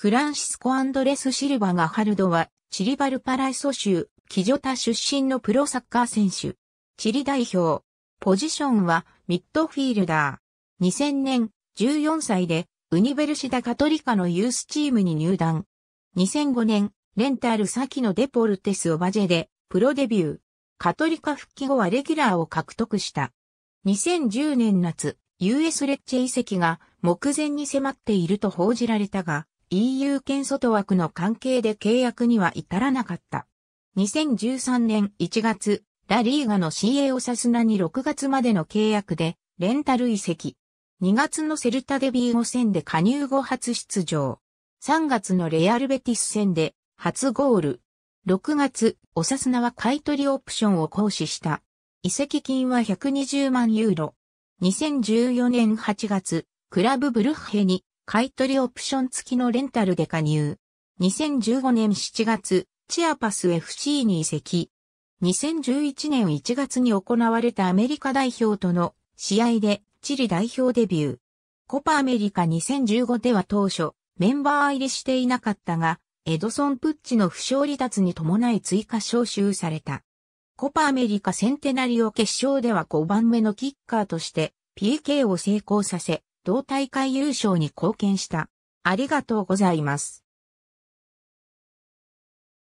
フランシスコ・アンドレス・シルバガハルドは、チリバルパライソ州、キジョタ出身のプロサッカー選手。チリ代表。ポジションは、ミッドフィールダー。2000年、14歳で、ウニベルシダ・カトリカのユースチームに入団。2005年、レンタル先のデポルテス・オバジェで、プロデビュー。カトリカ復帰後はレギュラーを獲得した。2010年夏、US レッチェ遺跡が目前に迫っていると報じられたが、EU 圏外枠の関係で契約には至らなかった。2013年1月、ラリーガの CA オサスナに6月までの契約で、レンタル移籍。2月のセルタデビーゴ戦で加入後初出場。3月のレアルベティス戦で初ゴール。6月、オサスナは買取オプションを行使した。移籍金は120万ユーロ。2014年8月、クラブブルッヘに買い取りオプション付きのレンタルで加入。2015年7月、チアパス FC に移籍。2011年1月に行われたアメリカ代表との試合でチリ代表デビュー。コパアメリカ2015では当初、メンバー入りしていなかったが、エドソン・プッチの負傷離脱に伴い追加招集された。コパアメリカセンテナリオ決勝では5番目のキッカーとして PK を成功させ、同大会優勝に貢献した。ありがとうございます。